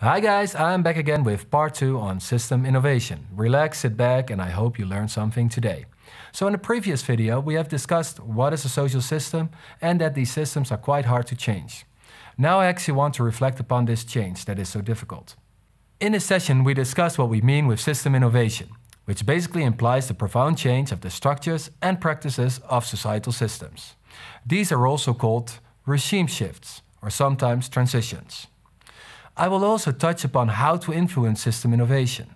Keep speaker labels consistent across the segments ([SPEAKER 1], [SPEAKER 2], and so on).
[SPEAKER 1] Hi guys, I'm back again with part 2 on system innovation. Relax, sit back and I hope you learned something today. So in the previous video we have discussed what is a social system and that these systems are quite hard to change. Now I actually want to reflect upon this change that is so difficult. In this session we discussed what we mean with system innovation, which basically implies the profound change of the structures and practices of societal systems. These are also called regime shifts or sometimes transitions. I will also touch upon how to influence system innovation.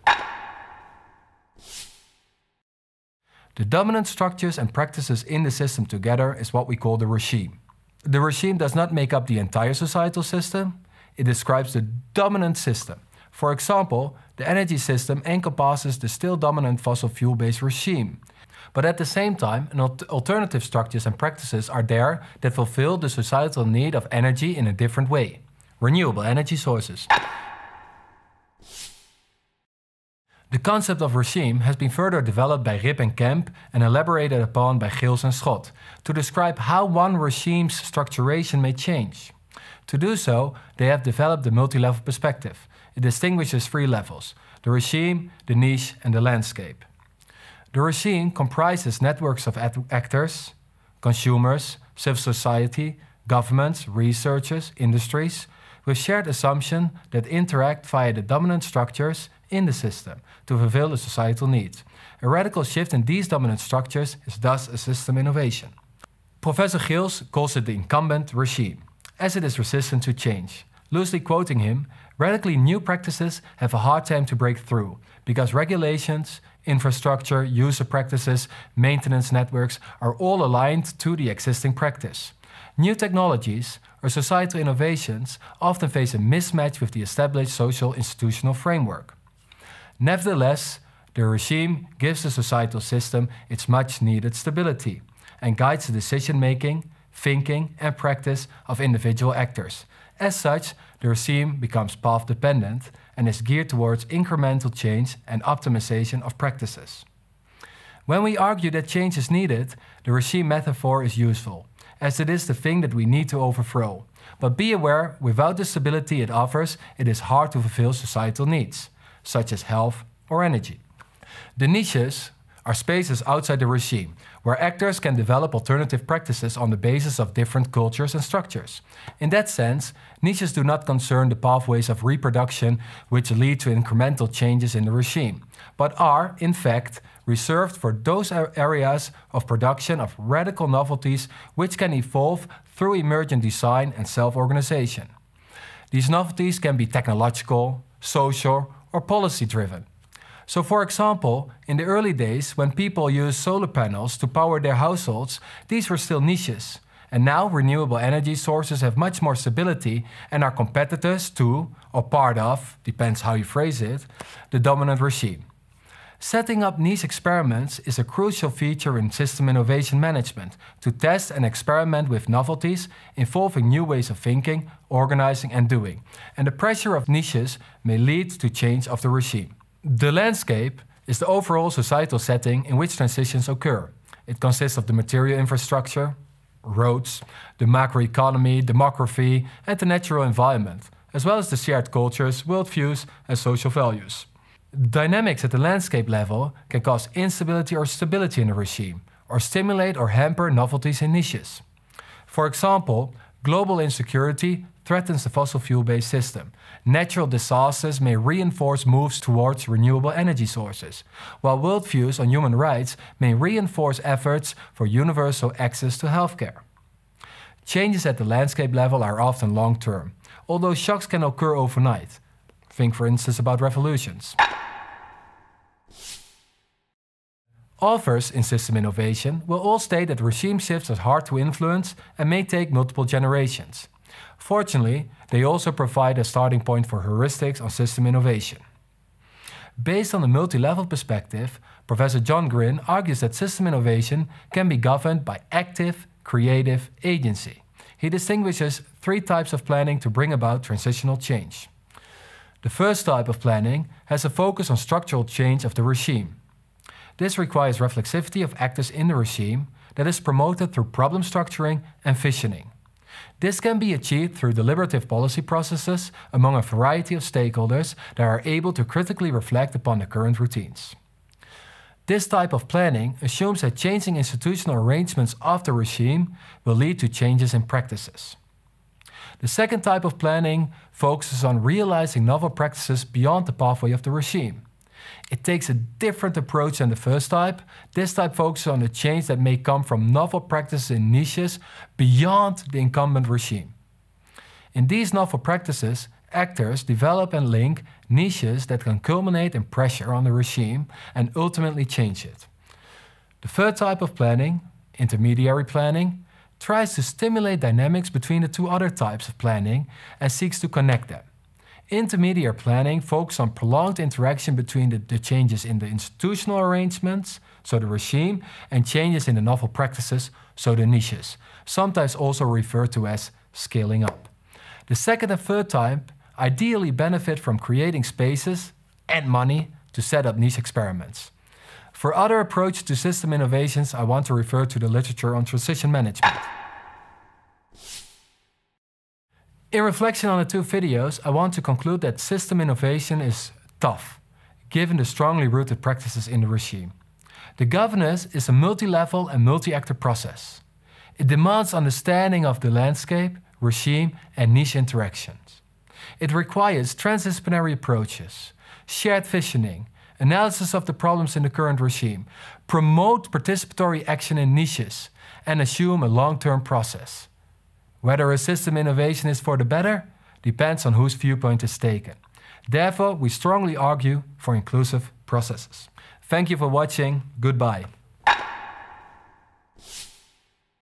[SPEAKER 1] The dominant structures and practices in the system together is what we call the regime. The regime does not make up the entire societal system, it describes the dominant system. For example, the energy system encompasses the still dominant fossil fuel based regime. But at the same time, alternative structures and practices are there that fulfill the societal need of energy in a different way renewable energy sources. The concept of regime has been further developed by Rip and Kemp and elaborated upon by Gilles and Schott to describe how one regime's structuration may change. To do so, they have developed the multi-level perspective. It distinguishes three levels, the regime, the niche and the landscape. The regime comprises networks of actors, consumers, civil society, governments, researchers, industries, with shared assumptions that interact via the dominant structures in the system to fulfill a societal need. A radical shift in these dominant structures is thus a system innovation. Professor Giels calls it the incumbent regime, as it is resistant to change. Loosely quoting him, radically new practices have a hard time to break through because regulations, infrastructure, user practices, maintenance networks are all aligned to the existing practice. New technologies, or societal innovations often face a mismatch with the established social institutional framework. Nevertheless, the regime gives the societal system its much needed stability and guides the decision making, thinking, and practice of individual actors. As such, the regime becomes path dependent and is geared towards incremental change and optimization of practices. When we argue that change is needed, the regime metaphor is useful as it is the thing that we need to overthrow. But be aware, without the stability it offers, it is hard to fulfill societal needs, such as health or energy. The niches, are spaces outside the regime, where actors can develop alternative practices on the basis of different cultures and structures. In that sense, niches do not concern the pathways of reproduction which lead to incremental changes in the regime, but are, in fact, reserved for those areas of production of radical novelties which can evolve through emergent design and self-organization. These novelties can be technological, social, or policy driven, so, for example, in the early days, when people used solar panels to power their households, these were still niches. And now renewable energy sources have much more stability and are competitors to, or part of, depends how you phrase it, the dominant regime. Setting up niche experiments is a crucial feature in system innovation management to test and experiment with novelties involving new ways of thinking, organizing, and doing. And the pressure of niches may lead to change of the regime. The landscape is the overall societal setting in which transitions occur. It consists of the material infrastructure, roads, the macroeconomy, demography, and the natural environment, as well as the shared cultures, worldviews, and social values. Dynamics at the landscape level can cause instability or stability in a regime, or stimulate or hamper novelties and niches. For example, global insecurity threatens the fossil fuel based system. Natural disasters may reinforce moves towards renewable energy sources, while worldviews on human rights may reinforce efforts for universal access to healthcare. Changes at the landscape level are often long term, although shocks can occur overnight. Think, for instance, about revolutions. Authors in system innovation will all state that regime shifts are hard to influence and may take multiple generations. Fortunately, they also provide a starting point for heuristics on system innovation. Based on the multi-level perspective, Professor John Grin argues that system innovation can be governed by active, creative agency. He distinguishes three types of planning to bring about transitional change. The first type of planning has a focus on structural change of the regime. This requires reflexivity of actors in the regime that is promoted through problem structuring and fissioning. This can be achieved through deliberative policy processes among a variety of stakeholders that are able to critically reflect upon the current routines. This type of planning assumes that changing institutional arrangements of the regime will lead to changes in practices. The second type of planning focuses on realizing novel practices beyond the pathway of the regime it takes a different approach than the first type. This type focuses on the change that may come from novel practices in niches beyond the incumbent regime. In these novel practices, actors develop and link niches that can culminate in pressure on the regime and ultimately change it. The third type of planning, intermediary planning, tries to stimulate dynamics between the two other types of planning and seeks to connect them. Intermediate planning focuses on prolonged interaction between the, the, changes in the institutional arrangements, so the regime, and changes in the novel practices, so the niches, sometimes also referred to as scaling up. The second and third type ideally benefit from creating spaces and money to set up niche experiments. For other approaches to system innovations, I want to refer to the literature on transition management. In reflection on the two videos, I want to conclude that system innovation is tough, given the strongly rooted practices in the regime. The governance is a multi-level and multi-actor process. It demands understanding of the landscape, regime and niche interactions. It requires transdisciplinary approaches, shared visioning, analysis of the problems in the current regime, promote participatory action in niches, and assume a long-term process. Whether a system innovation is for the better depends on whose viewpoint is taken. Therefore, we strongly argue for inclusive processes. Thank you for watching. Goodbye.